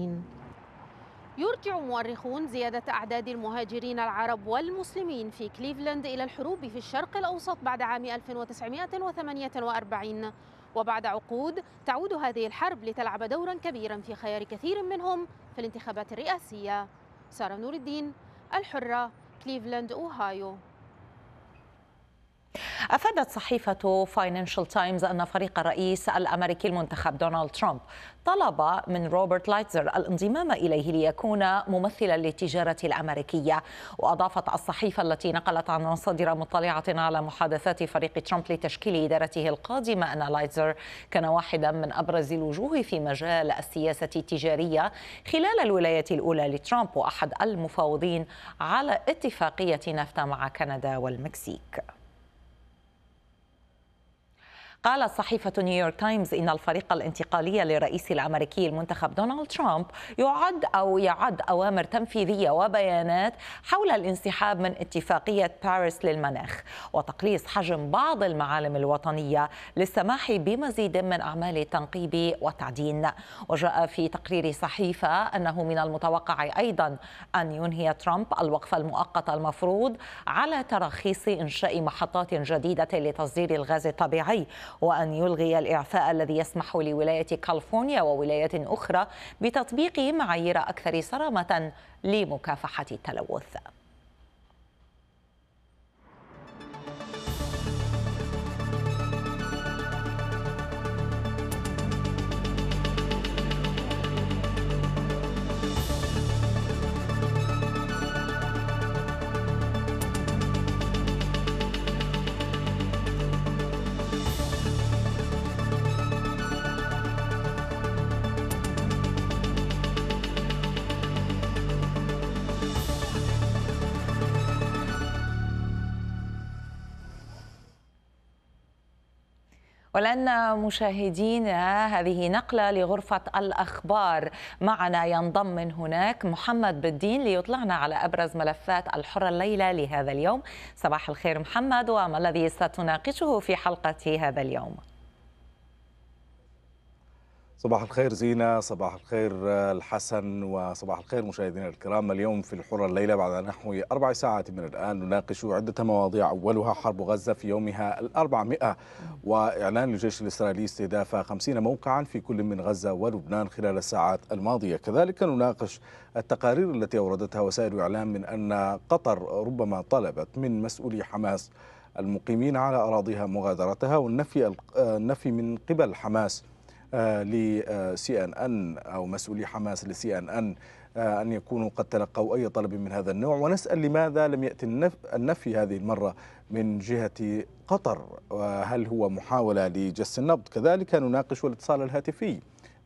يرجع مؤرخون زيادة أعداد المهاجرين العرب والمسلمين في كليفلاند إلى الحروب في الشرق الأوسط بعد عام 1948 وبعد عقود تعود هذه الحرب لتلعب دورا كبيرا في خيار كثير منهم في الانتخابات الرئاسية سارة نور الدين الحرة كليفلاند أوهايو أفادت صحيفة فاينانشال تايمز أن فريق الرئيس الأمريكي المنتخب دونالد ترامب طلب من روبرت لايتزر الانضمام إليه ليكون ممثلا للتجارة الأمريكية وأضافت الصحيفة التي نقلت عن مصادر مطلعة على محادثات فريق ترامب لتشكيل إدارته القادمة أن لايتزر كان واحدا من أبرز الوجوه في مجال السياسة التجارية خلال الولاية الأولى لترامب وأحد المفاوضين على اتفاقية نفتا مع كندا والمكسيك قالت صحيفة نيويورك تايمز إن الفريق الانتقالي للرئيس الأمريكي المنتخب دونالد ترامب يعد أو يعد أوامر تنفيذية وبيانات حول الانسحاب من اتفاقية باريس للمناخ وتقليص حجم بعض المعالم الوطنية للسماح بمزيد من أعمال التنقيب والتعدين وجاء في تقرير صحيفة أنه من المتوقع أيضا أن ينهي ترامب الوقف المؤقت المفروض على تراخيص إنشاء محطات جديدة لتصدير الغاز الطبيعي وأن يلغي الإعفاء الذي يسمح لولاية كاليفورنيا وولايات أخرى بتطبيق معايير أكثر صرامة لمكافحة التلوث ولن مشاهدينا آه، هذه نقلة لغرفة الأخبار معنا ينضم من هناك محمد بالدين ليطلعنا على أبرز ملفات الحرة الليلة لهذا اليوم صباح الخير محمد وما الذي ستناقشه في حلقة هذا اليوم صباح الخير زينة صباح الخير آه، الحسن وصباح الخير مشاهدينا الكرام اليوم في الحرة الليلة بعد نحو أربع ساعات من الآن نناقش عدة مواضيع أولها حرب غزة في يومها الأربعمائة وإعلان الجيش الإسرائيلي استهداف خمسين موقعا في كل من غزة ولبنان خلال الساعات الماضية كذلك نناقش التقارير التي أوردتها وسائل الإعلام من أن قطر ربما طلبت من مسؤولي حماس المقيمين على أراضيها مغادرتها والنفي آه، النفي من قبل حماس لسي ان ان او مسؤولي حماس لسي ان ان أن يكونوا قد تلقوا أي طلب من هذا النوع ونسأل لماذا لم يأتي النفي هذه المرة من جهة قطر وهل هو محاولة لجس النبض كذلك نناقش الاتصال الهاتفي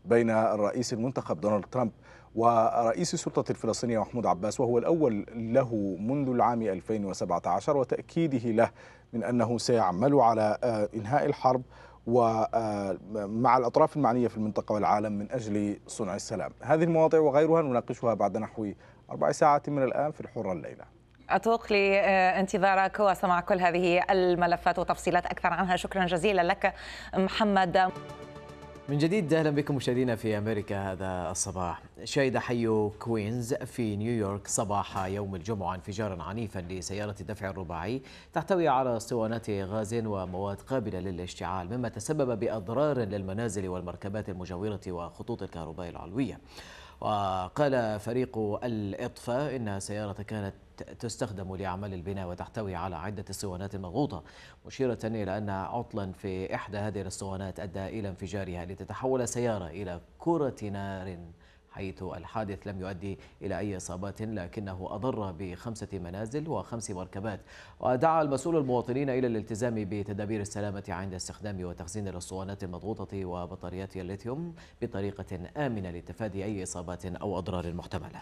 بين الرئيس المنتخب دونالد ترامب ورئيس السلطة الفلسطينية محمود عباس وهو الأول له منذ العام 2017 وتأكيده له من أنه سيعمل على آه، إنهاء الحرب ومع آه، الأطراف المعنية في المنطقة والعالم من أجل صنع السلام هذه المواضيع وغيرها نناقشها بعد نحو أربع ساعات من الآن في الحرة الليلة أتوق لانتظارك وسماع كل هذه الملفات وتفصيلات أكثر عنها شكرا جزيلا لك محمد من جديد اهلا بكم مشاهدينا في امريكا هذا الصباح. شهد حي كوينز في نيويورك صباح يوم الجمعه انفجارا عنيفا لسياره الدفع الرباعي تحتوي على اسطوانات غاز ومواد قابله للاشتعال مما تسبب باضرار للمنازل والمركبات المجاوره وخطوط الكهرباء العلويه. وقال فريق الإطفاء إن سيارة كانت تستخدم لأعمال البناء وتحتوي على عدة اسطوانات مضغوطة مشيرة إلى أن عطلا في إحدى هذه الاسطوانات أدى إلى انفجارها لتتحول السيارة إلى كرة نار حيث الحادث لم يؤدي إلى أي إصابات لكنه أضر بخمسة منازل وخمس مركبات ودعا المسؤول المواطنين إلى الالتزام بتدابير السلامة عند استخدام وتخزين الأسطوانات المضغوطة وبطاريات الليثيوم بطريقة آمنة لتفادي أي إصابات أو أضرار محتملة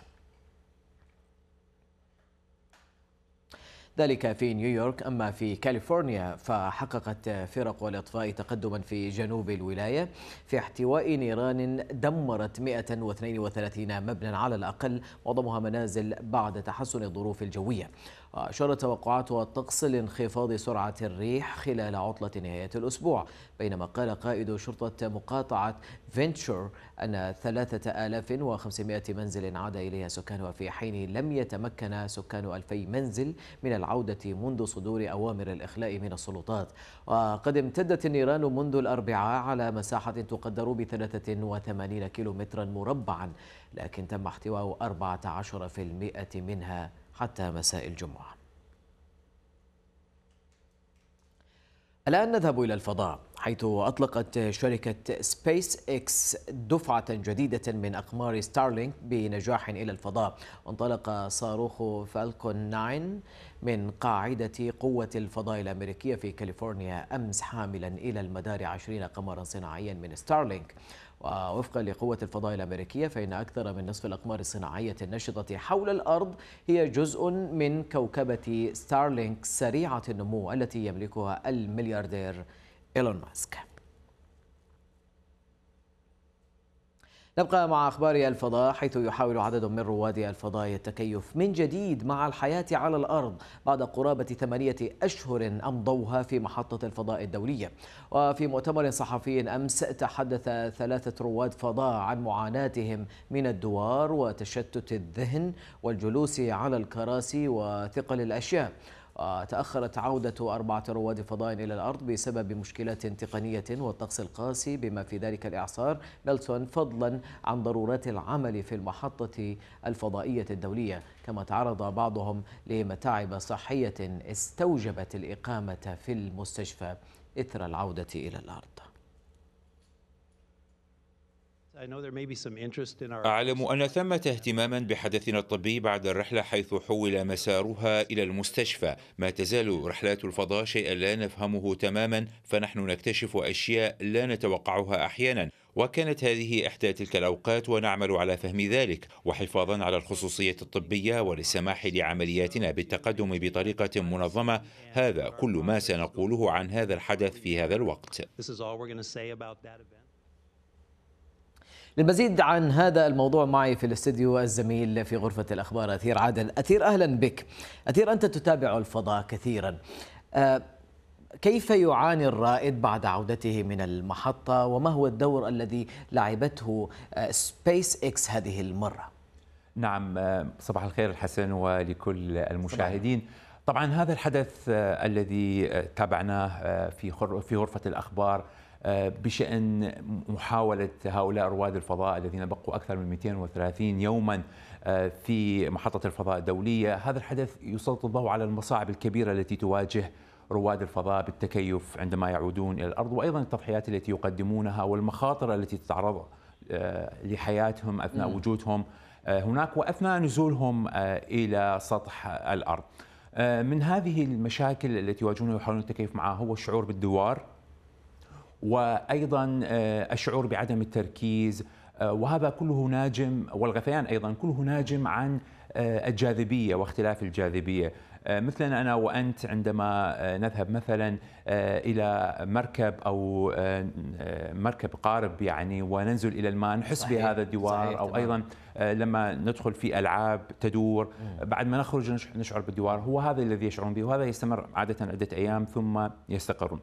ذلك في نيويورك أما في كاليفورنيا فحققت فرق الإطفاء تقدما في جنوب الولاية في احتواء نيران دمرت 132 مبنى على الأقل معظمها منازل بعد تحسن الظروف الجوية وأشارت توقعات الطقس لانخفاض سرعة الريح خلال عطلة نهاية الأسبوع بينما قال قائد شرطة مقاطعة فينتشر أن 3500 منزل عاد إليها سكانها في حين لم يتمكن سكان 2000 منزل من العودة منذ صدور أوامر الإخلاء من السلطات وقد امتدت النيران منذ الأربعاء على مساحة تقدر ب 83 كيلومترا مربعا لكن تم احتواء 14% منها حتى مساء الجمعة الآن نذهب إلى الفضاء حيث أطلقت شركة سبيس إكس دفعة جديدة من أقمار ستارلينك بنجاح إلى الفضاء وانطلق صاروخ فالكون 9 من قاعدة قوة الفضاء الأمريكية في كاليفورنيا أمس حاملا إلى المدار 20 قمرا صناعيا من ستارلينك ووفقا لقوة الفضاء الأمريكية فإن أكثر من نصف الأقمار الصناعية النشطة حول الأرض هي جزء من كوكبة ستارلينك سريعة النمو التي يملكها الملياردير إيلون ماسك نبقى مع أخبار الفضاء حيث يحاول عدد من رواد الفضاء التكيف من جديد مع الحياة على الأرض بعد قرابة ثمانية أشهر أمضوها في محطة الفضاء الدولية وفي مؤتمر صحفي أمس تحدث ثلاثة رواد فضاء عن معاناتهم من الدوار وتشتت الذهن والجلوس على الكراسي وثقل الأشياء وتأخرت عودة أربعة رواد فضاء إلى الأرض بسبب مشكلات تقنية والطقس القاسي بما في ذلك الإعصار نيلسون فضلا عن ضرورات العمل في المحطة الفضائية الدولية كما تعرض بعضهم لمتاعب صحية استوجبت الإقامة في المستشفى إثر العودة إلى الأرض أعلم أن ثمة اهتماما بحدثنا الطبي بعد الرحلة حيث حول مسارها إلى المستشفى ما تزال رحلات الفضاء شيئا لا نفهمه تماما فنحن نكتشف أشياء لا نتوقعها أحيانا وكانت هذه إحدى تلك الأوقات ونعمل على فهم ذلك وحفاظا على الخصوصية الطبية وللسماح لعملياتنا بالتقدم بطريقة منظمة هذا كل ما سنقوله عن هذا الحدث في هذا الوقت للمزيد عن هذا الموضوع معي في الاستديو الزميل في غرفة الأخبار أثير عادل أثير أهلا بك أثير أنت تتابع الفضاء كثيرا آه، كيف يعاني الرائد بعد عودته من المحطة وما هو الدور الذي لعبته سبيس آه، إكس هذه المرة؟ نعم آه، صباح الخير الحسن ولكل المشاهدين طبعا هذا الحدث الذي تابعناه في غرفة الأخبار بشان محاوله هؤلاء رواد الفضاء الذين بقوا اكثر من 230 يوما آه، في محطه الفضاء الدوليه، هذا الحدث يسلط الضوء على المصاعب الكبيره التي تواجه رواد الفضاء بالتكيف عندما يعودون الى الارض وايضا التضحيات التي يقدمونها والمخاطر التي تتعرض آه، لحياتهم اثناء وجودهم آه، هناك واثناء نزولهم الى سطح الارض. من هذه المشاكل التي يواجهونها ويحاولون التكيف معها هو الشعور بالدوار وايضا آه، الشعور بعدم التركيز آه، وهذا كله ناجم والغثيان ايضا كله ناجم عن آه، الجاذبيه واختلاف الجاذبيه مثلنا انا وانت عندما نذهب مثلا الى مركب او مركب قارب يعني وننزل الى الماء نحس بهذا الدوار صحيح. او ايضا لما ندخل في العاب تدور بعد ما نخرج نشعر بالدوار هو هذا الذي يشعرون به وهذا يستمر عاده عده ايام ثم يستقرون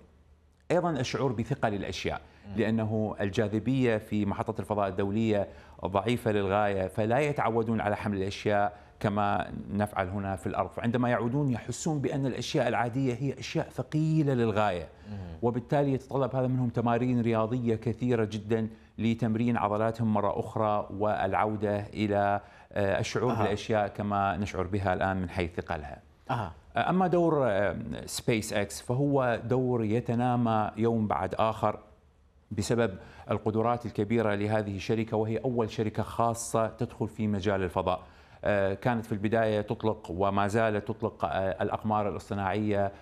ايضا الشعور بثقه للاشياء لانه الجاذبيه في محطه الفضاء الدوليه ضعيفه للغايه فلا يتعودون على حمل الاشياء كما نفعل هنا في الارض فعندما يعودون يحسون بان الاشياء العاديه هي اشياء ثقيله للغايه وبالتالي يتطلب هذا منهم تمارين رياضيه كثيره جدا لتمرين عضلاتهم مره اخرى والعوده الى آه، الشعور أه. بالاشياء كما نشعر بها الان من حيث ثقلها أه. آه، اما دور سبيس اكس فهو دور يتنامى يوم بعد اخر بسبب القدرات الكبيره لهذه الشركه وهي اول شركه خاصه تدخل في مجال الفضاء. آه، كانت في البدايه تطلق وما زالت تطلق آه، الاقمار الاصطناعيه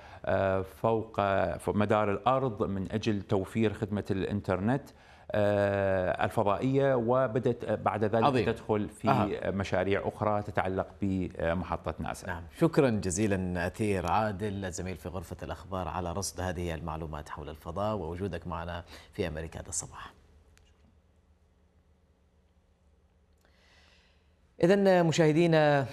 فوق مدار الارض من اجل توفير خدمه الانترنت. آه، الفضائيه وبدات بعد ذلك عظيم. تدخل في أه. مشاريع اخرى تتعلق بمحطه ناسا نعم شكرا جزيلا اثير عادل الزميل في غرفه الاخبار على رصد هذه المعلومات حول الفضاء ووجودك معنا في امريكا هذا الصباح إذا مشاهدينا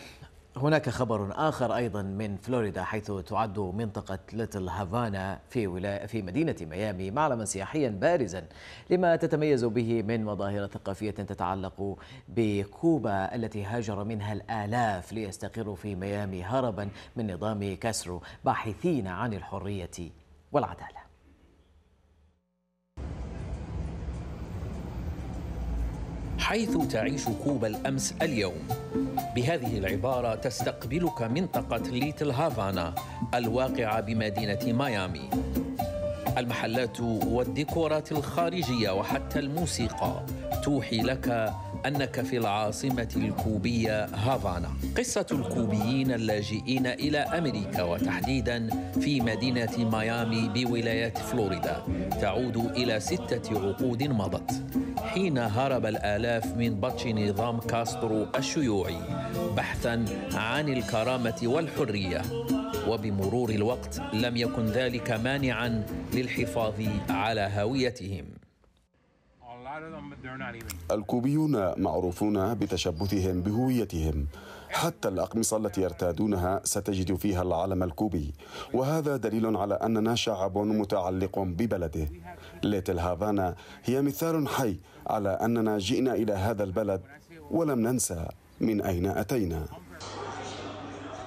هناك خبر آخر أيضا من فلوريدا حيث تعد منطقة ليتل هافانا في ولاية في مدينة ميامي معلما سياحيا بارزا لما تتميز به من مظاهر ثقافية تتعلق بكوبا التي هاجر منها الآلاف ليستقروا في ميامي هربا من نظام كاسرو باحثين عن الحرية والعدالة حيث تعيش كوبا الامس اليوم بهذه العباره تستقبلك منطقه ليتل هافانا الواقعه بمدينه ميامي المحلات والديكورات الخارجيه وحتى الموسيقى توحي لك انك في العاصمه الكوبيه هافانا قصه الكوبيين اللاجئين الى امريكا وتحديدا في مدينه ميامي بولايه فلوريدا تعود الى سته عقود مضت حين هرب الالاف من بطش نظام كاسترو الشيوعي بحثا عن الكرامه والحريه وبمرور الوقت لم يكن ذلك مانعا للحفاظ على هويتهم الكوبيون معروفون بتشبثهم بهويتهم حتى الأقمصة التي يرتادونها ستجد فيها العلم الكوبي وهذا دليل على أننا شعب متعلق ببلده ليتل هافانا هي مثال حي على أننا جئنا إلى هذا البلد ولم ننسى من أين أتينا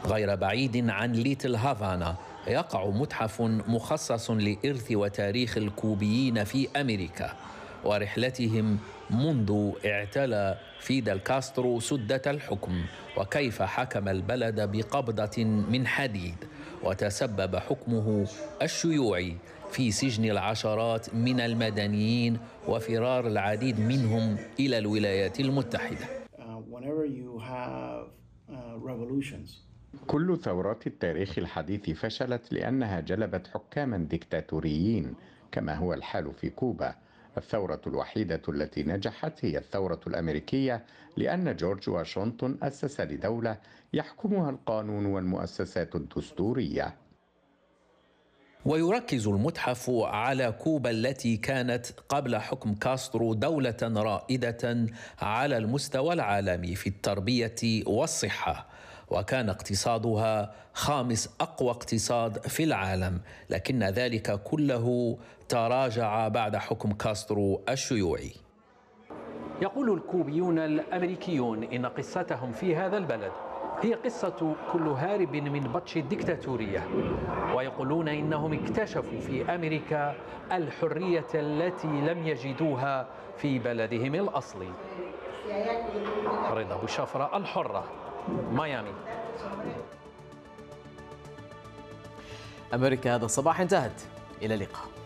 غير بعيد عن ليتل هافانا يقع متحف مخصص لإرث وتاريخ الكوبيين في أمريكا ورحلتهم منذ اعتلى فيدل كاسترو سدة الحكم وكيف حكم البلد بقبضة من حديد وتسبب حكمه الشيوعي في سجن العشرات من المدنيين وفرار العديد منهم إلى الولايات المتحدة. Uh, whenever you have uh, revolutions, كل ثورات التاريخ الحديث فشلت لأنها جلبت حكاما ديكتاتوريين كما هو الحال في كوبا الثورة الوحيدة التي نجحت هي الثورة الأمريكية لأن جورج واشنطن أسس لدولة يحكمها القانون والمؤسسات الدستورية ويركز المتحف على كوبا التي كانت قبل حكم كاسترو دولة رائدة على المستوى العالمي في التربية والصحة وكان اقتصادها خامس اقوى اقتصاد في العالم لكن ذلك كله تراجع بعد حكم كاسترو الشيوعي يقول الكوبيون الامريكيون ان قصتهم في هذا البلد هي قصة كل هارب من بطش الدكتاتورية ويقولون إنهم اكتشفوا في أمريكا الحرية التي لم يجدوها في بلدهم الأصلي رضا بشفرة الحرة ميامي أمريكا هذا الصباح انتهت إلى اللقاء